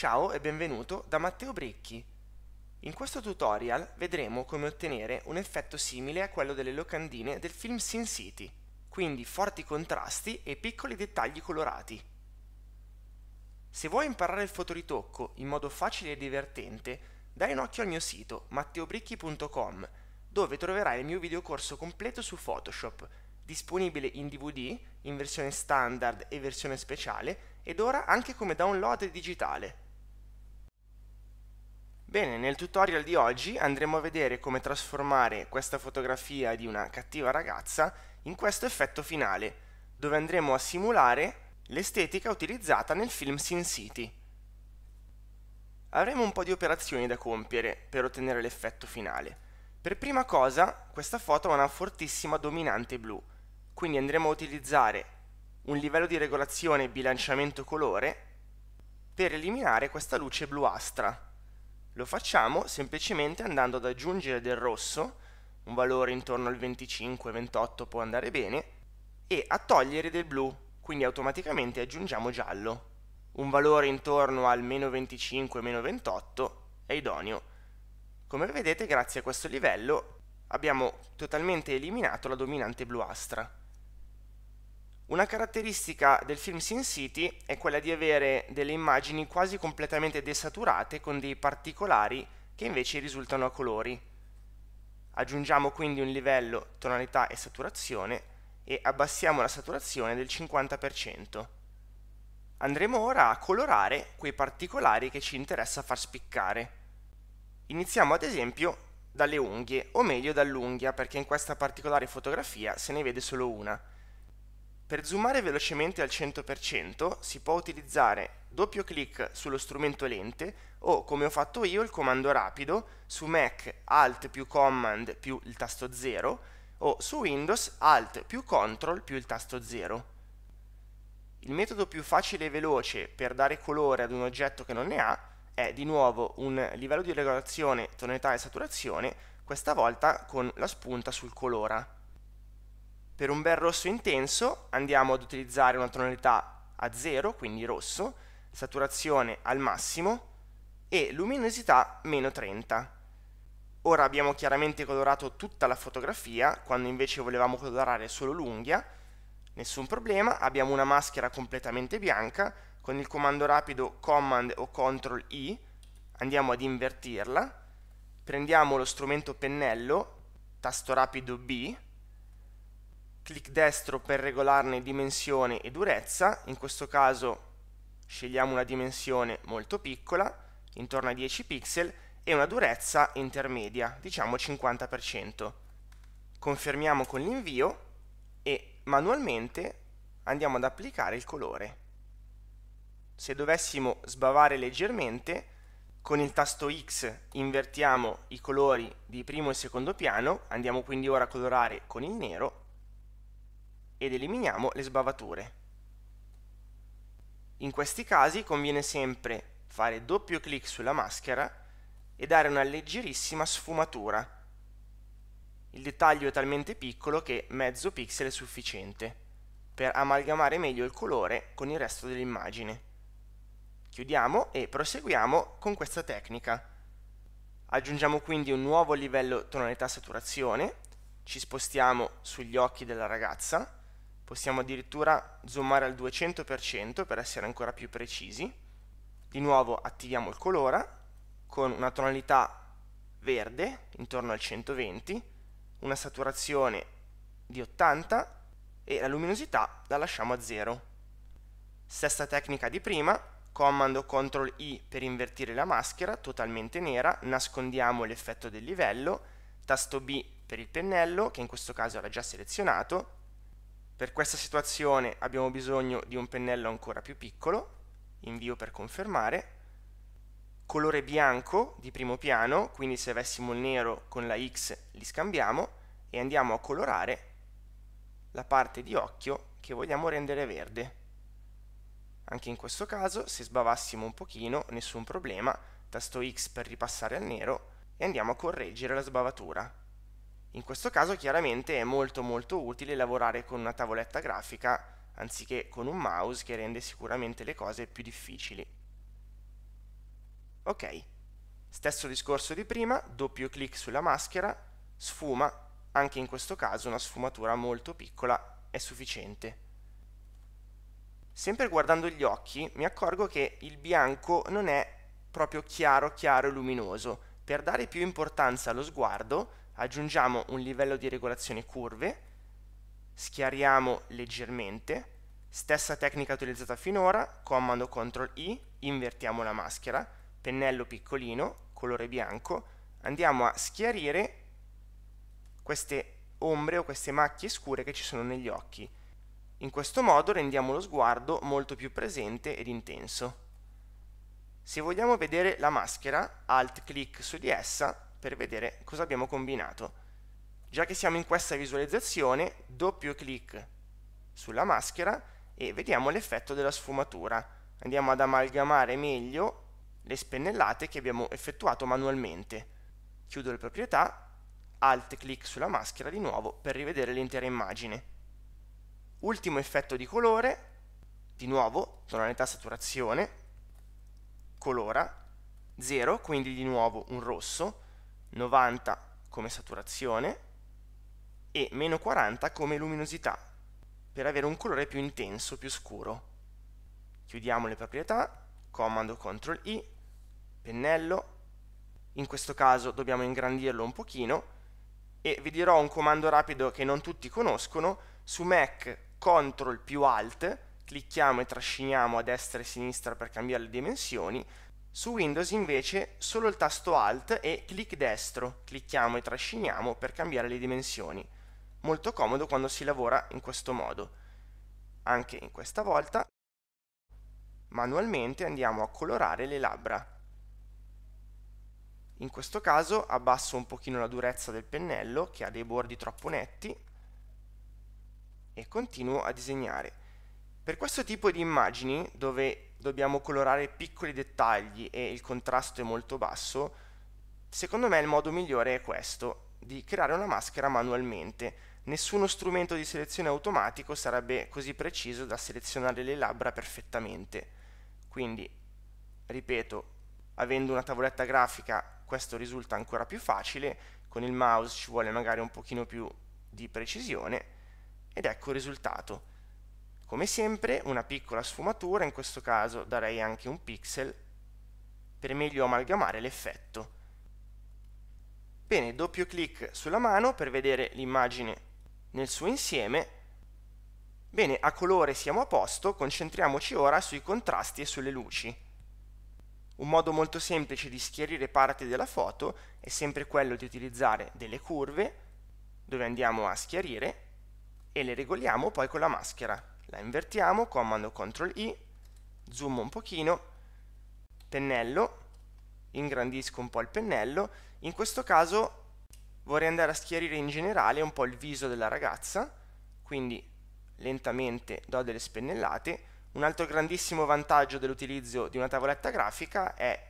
Ciao e benvenuto da Matteo Bricchi. In questo tutorial vedremo come ottenere un effetto simile a quello delle locandine del film Sin City, quindi forti contrasti e piccoli dettagli colorati. Se vuoi imparare il fotoritocco in modo facile e divertente, dai un occhio al mio sito matteobricchi.com dove troverai il mio videocorso completo su Photoshop, disponibile in DVD, in versione standard e versione speciale, ed ora anche come download digitale. Bene, nel tutorial di oggi andremo a vedere come trasformare questa fotografia di una cattiva ragazza in questo effetto finale, dove andremo a simulare l'estetica utilizzata nel film Sin City. Avremo un po' di operazioni da compiere per ottenere l'effetto finale. Per prima cosa, questa foto ha una fortissima dominante blu, quindi andremo a utilizzare un livello di regolazione bilanciamento colore per eliminare questa luce bluastra. Lo facciamo semplicemente andando ad aggiungere del rosso, un valore intorno al 25-28 può andare bene, e a togliere del blu, quindi automaticamente aggiungiamo giallo. Un valore intorno al meno 25-28 è idoneo. Come vedete grazie a questo livello abbiamo totalmente eliminato la dominante bluastra. Una caratteristica del film Sin City è quella di avere delle immagini quasi completamente desaturate con dei particolari che invece risultano a colori. Aggiungiamo quindi un livello tonalità e saturazione e abbassiamo la saturazione del 50%. Andremo ora a colorare quei particolari che ci interessa far spiccare. Iniziamo ad esempio dalle unghie, o meglio dall'unghia perché in questa particolare fotografia se ne vede solo una. Per zoomare velocemente al 100% si può utilizzare doppio clic sullo strumento lente o come ho fatto io il comando rapido su Mac Alt più Command più il tasto 0 o su Windows Alt più Control più il tasto 0. Il metodo più facile e veloce per dare colore ad un oggetto che non ne ha è di nuovo un livello di regolazione tonalità e saturazione, questa volta con la spunta sul colora. Per un bel rosso intenso andiamo ad utilizzare una tonalità a 0, quindi rosso, saturazione al massimo e luminosità meno 30. Ora abbiamo chiaramente colorato tutta la fotografia, quando invece volevamo colorare solo l'unghia, nessun problema, abbiamo una maschera completamente bianca, con il comando rapido Command o Ctrl I andiamo ad invertirla, prendiamo lo strumento pennello, tasto rapido B, clic destro per regolarne dimensione e durezza, in questo caso scegliamo una dimensione molto piccola, intorno ai 10 pixel, e una durezza intermedia, diciamo 50%. Confermiamo con l'invio e manualmente andiamo ad applicare il colore. Se dovessimo sbavare leggermente, con il tasto X invertiamo i colori di primo e secondo piano, andiamo quindi ora a colorare con il nero ed eliminiamo le sbavature. In questi casi conviene sempre fare doppio clic sulla maschera e dare una leggerissima sfumatura. Il dettaglio è talmente piccolo che mezzo pixel è sufficiente per amalgamare meglio il colore con il resto dell'immagine. Chiudiamo e proseguiamo con questa tecnica. Aggiungiamo quindi un nuovo livello tonalità saturazione, ci spostiamo sugli occhi della ragazza possiamo addirittura zoomare al 200% per essere ancora più precisi. Di nuovo attiviamo il colore con una tonalità verde intorno al 120, una saturazione di 80 e la luminosità la lasciamo a 0. Stessa tecnica di prima, comando CTRL I per invertire la maschera, totalmente nera, nascondiamo l'effetto del livello, tasto B per il pennello, che in questo caso era già selezionato, per questa situazione abbiamo bisogno di un pennello ancora più piccolo, invio per confermare, colore bianco di primo piano, quindi se avessimo il nero con la X li scambiamo e andiamo a colorare la parte di occhio che vogliamo rendere verde. Anche in questo caso, se sbavassimo un pochino, nessun problema, tasto X per ripassare al nero e andiamo a correggere la sbavatura. In questo caso chiaramente è molto molto utile lavorare con una tavoletta grafica anziché con un mouse che rende sicuramente le cose più difficili. Ok, stesso discorso di prima, doppio clic sulla maschera, sfuma, anche in questo caso una sfumatura molto piccola è sufficiente. Sempre guardando gli occhi mi accorgo che il bianco non è proprio chiaro chiaro e luminoso. Per dare più importanza allo sguardo aggiungiamo un livello di regolazione curve, schiariamo leggermente, stessa tecnica utilizzata finora, comando CTRL I, invertiamo la maschera, pennello piccolino, colore bianco, andiamo a schiarire queste ombre o queste macchie scure che ci sono negli occhi. In questo modo rendiamo lo sguardo molto più presente ed intenso. Se vogliamo vedere la maschera, alt clic su di essa per vedere cosa abbiamo combinato. Già che siamo in questa visualizzazione, doppio clic sulla maschera e vediamo l'effetto della sfumatura. Andiamo ad amalgamare meglio le spennellate che abbiamo effettuato manualmente. Chiudo le proprietà, alt clic sulla maschera di nuovo per rivedere l'intera immagine. Ultimo effetto di colore, di nuovo tonalità saturazione, colora, 0, quindi di nuovo un rosso, 90 come saturazione e meno 40 come luminosità per avere un colore più intenso, più scuro. Chiudiamo le proprietà, comando CTRL I, pennello, in questo caso dobbiamo ingrandirlo un pochino e vi dirò un comando rapido che non tutti conoscono, su Mac CTRL più Alt, clicchiamo e trasciniamo a destra e a sinistra per cambiare le dimensioni, su Windows invece solo il tasto Alt e clic destro, clicchiamo e trasciniamo per cambiare le dimensioni. Molto comodo quando si lavora in questo modo. Anche in questa volta manualmente andiamo a colorare le labbra. In questo caso abbasso un pochino la durezza del pennello che ha dei bordi troppo netti e continuo a disegnare. Per questo tipo di immagini dove dobbiamo colorare piccoli dettagli e il contrasto è molto basso, secondo me il modo migliore è questo, di creare una maschera manualmente. Nessuno strumento di selezione automatico sarebbe così preciso da selezionare le labbra perfettamente. Quindi, ripeto, avendo una tavoletta grafica questo risulta ancora più facile, con il mouse ci vuole magari un pochino più di precisione, ed ecco il risultato. Come sempre una piccola sfumatura, in questo caso darei anche un pixel per meglio amalgamare l'effetto. Bene, doppio clic sulla mano per vedere l'immagine nel suo insieme. Bene, a colore siamo a posto, concentriamoci ora sui contrasti e sulle luci. Un modo molto semplice di schiarire parti della foto è sempre quello di utilizzare delle curve, dove andiamo a schiarire, e le regoliamo poi con la maschera la invertiamo, comando CTRL I, zoom un pochino, pennello, ingrandisco un po' il pennello, in questo caso vorrei andare a schiarire in generale un po' il viso della ragazza, quindi lentamente do delle spennellate. Un altro grandissimo vantaggio dell'utilizzo di una tavoletta grafica è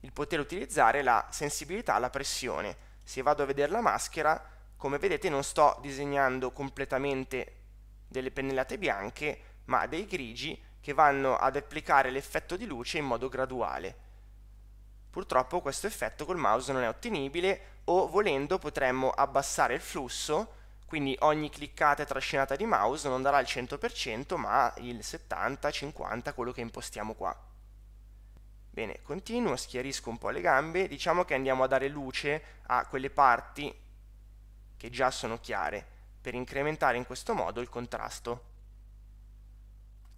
il poter utilizzare la sensibilità alla pressione. Se vado a vedere la maschera, come vedete non sto disegnando completamente delle pennellate bianche, ma dei grigi che vanno ad applicare l'effetto di luce in modo graduale. Purtroppo questo effetto col mouse non è ottenibile o volendo potremmo abbassare il flusso, quindi ogni cliccata e trascinata di mouse non darà il 100% ma il 70, 50, quello che impostiamo qua. Bene, continuo, schiarisco un po' le gambe, diciamo che andiamo a dare luce a quelle parti che già sono chiare per incrementare in questo modo il contrasto.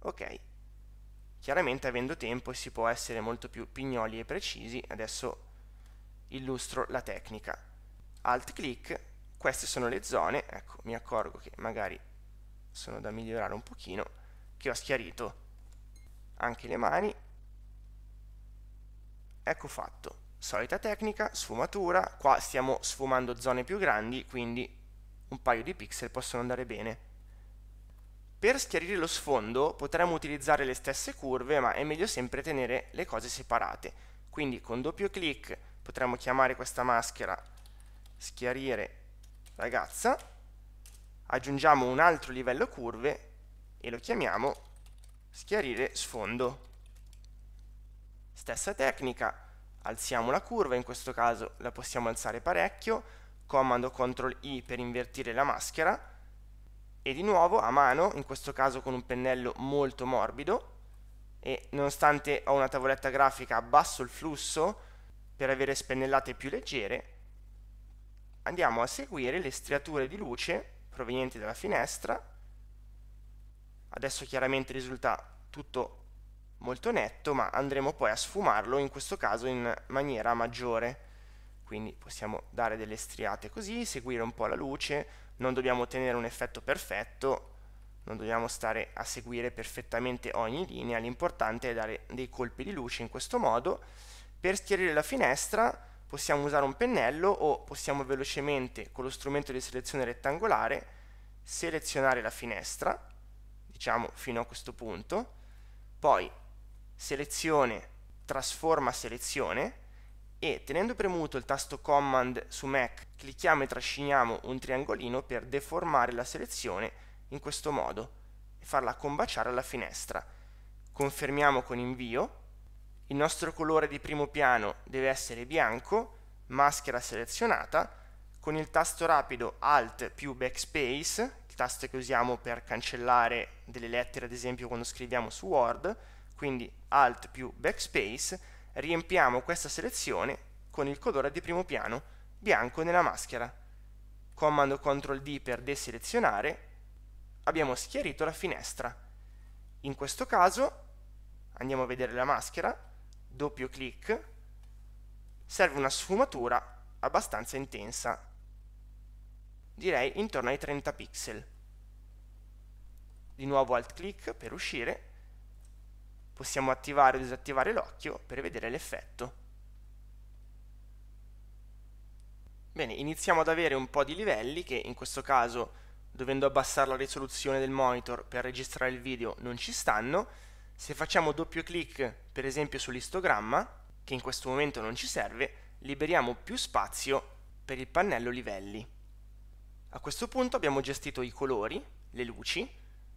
Ok, chiaramente avendo tempo si può essere molto più pignoli e precisi, adesso illustro la tecnica. Alt click, queste sono le zone, ecco mi accorgo che magari sono da migliorare un pochino, che ho schiarito anche le mani, ecco fatto, solita tecnica, sfumatura, qua stiamo sfumando zone più grandi quindi un paio di pixel possono andare bene. Per schiarire lo sfondo potremmo utilizzare le stesse curve ma è meglio sempre tenere le cose separate. Quindi con doppio clic potremmo chiamare questa maschera schiarire ragazza, aggiungiamo un altro livello curve e lo chiamiamo schiarire sfondo. Stessa tecnica, alziamo la curva, in questo caso la possiamo alzare parecchio, comando CTRL I per invertire la maschera e di nuovo a mano, in questo caso con un pennello molto morbido e nonostante ho una tavoletta grafica abbasso il flusso per avere spennellate più leggere andiamo a seguire le striature di luce provenienti dalla finestra adesso chiaramente risulta tutto molto netto ma andremo poi a sfumarlo in questo caso in maniera maggiore quindi possiamo dare delle striate così, seguire un po' la luce, non dobbiamo ottenere un effetto perfetto, non dobbiamo stare a seguire perfettamente ogni linea, l'importante è dare dei colpi di luce in questo modo. Per schiarire la finestra possiamo usare un pennello o possiamo velocemente con lo strumento di selezione rettangolare selezionare la finestra, diciamo fino a questo punto, poi selezione, trasforma selezione, e tenendo premuto il tasto Command su Mac clicchiamo e trasciniamo un triangolino per deformare la selezione in questo modo e farla combaciare alla finestra. Confermiamo con invio, il nostro colore di primo piano deve essere bianco, maschera selezionata, con il tasto rapido Alt più Backspace, il tasto che usiamo per cancellare delle lettere ad esempio quando scriviamo su Word, quindi Alt più Backspace, riempiamo questa selezione con il colore di primo piano bianco nella maschera. Comando CTRL D per deselezionare, abbiamo schiarito la finestra. In questo caso andiamo a vedere la maschera, doppio clic, serve una sfumatura abbastanza intensa, direi intorno ai 30 pixel. Di nuovo alt clic per uscire possiamo attivare o disattivare l'occhio per vedere l'effetto. Bene, iniziamo ad avere un po' di livelli che in questo caso, dovendo abbassare la risoluzione del monitor per registrare il video, non ci stanno. Se facciamo doppio clic, per esempio, sull'istogramma, che in questo momento non ci serve, liberiamo più spazio per il pannello livelli. A questo punto abbiamo gestito i colori, le luci,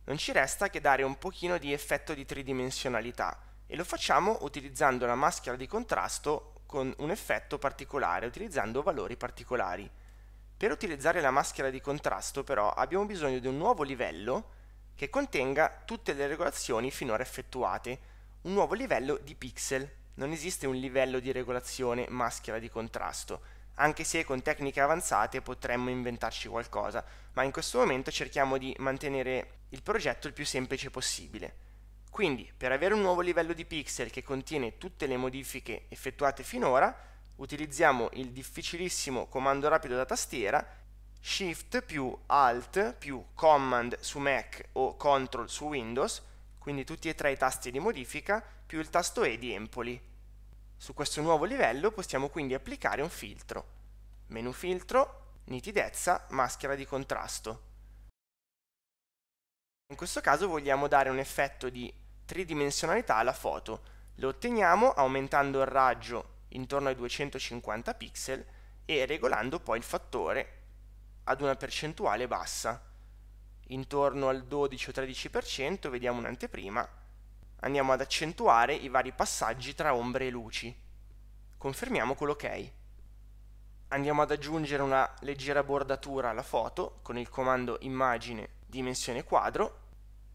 non ci resta che dare un pochino di effetto di tridimensionalità e lo facciamo utilizzando la maschera di contrasto con un effetto particolare, utilizzando valori particolari. Per utilizzare la maschera di contrasto però abbiamo bisogno di un nuovo livello che contenga tutte le regolazioni finora effettuate, un nuovo livello di pixel. Non esiste un livello di regolazione maschera di contrasto, anche se con tecniche avanzate potremmo inventarci qualcosa, ma in questo momento cerchiamo di mantenere il progetto il più semplice possibile. Quindi, per avere un nuovo livello di pixel che contiene tutte le modifiche effettuate finora, utilizziamo il difficilissimo comando rapido da tastiera Shift più Alt più Command su Mac o Control su Windows, quindi tutti e tre i tasti di modifica, più il tasto E di Empoli. Su questo nuovo livello possiamo quindi applicare un filtro. Menu filtro, nitidezza, maschera di contrasto. In questo caso vogliamo dare un effetto di tridimensionalità alla foto. Lo otteniamo aumentando il raggio intorno ai 250 pixel e regolando poi il fattore ad una percentuale bassa. Intorno al 12 o 13% vediamo un'anteprima andiamo ad accentuare i vari passaggi tra ombre e luci. Confermiamo con l'ok. Andiamo ad aggiungere una leggera bordatura alla foto con il comando immagine dimensione quadro.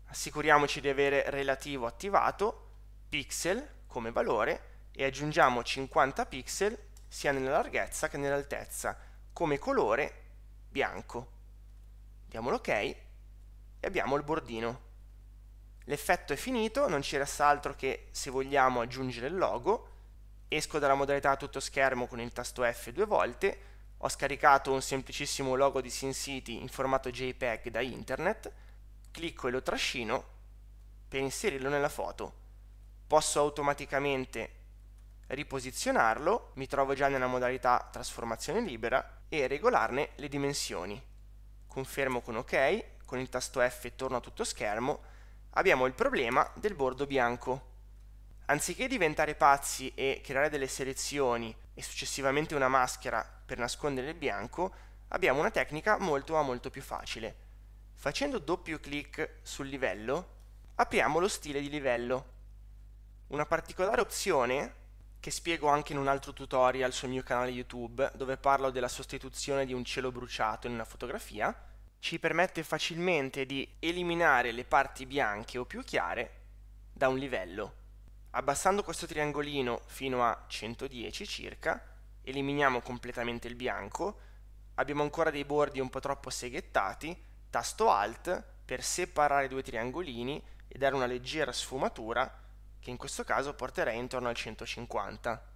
Assicuriamoci di avere relativo attivato, pixel come valore e aggiungiamo 50 pixel sia nella larghezza che nell'altezza come colore bianco. Diamo l'ok e abbiamo il bordino. L'effetto è finito, non ci resta altro che, se vogliamo, aggiungere il logo. Esco dalla modalità tutto schermo con il tasto F due volte. Ho scaricato un semplicissimo logo di SimCity in formato JPEG da internet. Clicco e lo trascino per inserirlo nella foto. Posso automaticamente riposizionarlo, mi trovo già nella modalità trasformazione libera e regolarne le dimensioni. Confermo con OK, con il tasto F torno a tutto schermo abbiamo il problema del bordo bianco. Anziché diventare pazzi e creare delle selezioni e successivamente una maschera per nascondere il bianco, abbiamo una tecnica molto ma molto più facile. Facendo doppio clic sul livello, apriamo lo stile di livello. Una particolare opzione, che spiego anche in un altro tutorial sul mio canale YouTube, dove parlo della sostituzione di un cielo bruciato in una fotografia, ci permette facilmente di eliminare le parti bianche o più chiare da un livello. Abbassando questo triangolino fino a 110 circa, eliminiamo completamente il bianco, abbiamo ancora dei bordi un po' troppo seghettati, tasto Alt per separare i due triangolini e dare una leggera sfumatura che in questo caso porterei intorno al 150.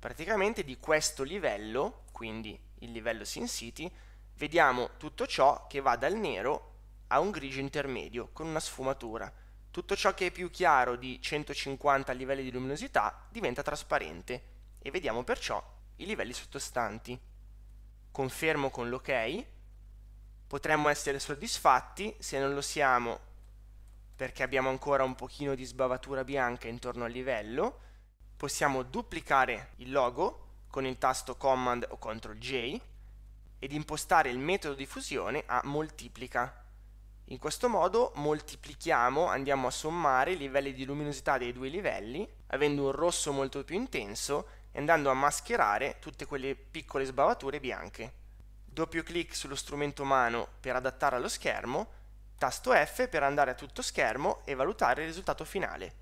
Praticamente di questo livello, quindi il livello Sin City, Vediamo tutto ciò che va dal nero a un grigio intermedio con una sfumatura. Tutto ciò che è più chiaro di 150 livelli di luminosità diventa trasparente e vediamo perciò i livelli sottostanti. Confermo con l'ok. Potremmo essere soddisfatti, se non lo siamo perché abbiamo ancora un pochino di sbavatura bianca intorno al livello, possiamo duplicare il logo con il tasto Command o Ctrl J ed impostare il metodo di fusione a moltiplica. In questo modo moltiplichiamo, andiamo a sommare i livelli di luminosità dei due livelli, avendo un rosso molto più intenso e andando a mascherare tutte quelle piccole sbavature bianche. Doppio clic sullo strumento mano per adattare allo schermo, tasto F per andare a tutto schermo e valutare il risultato finale.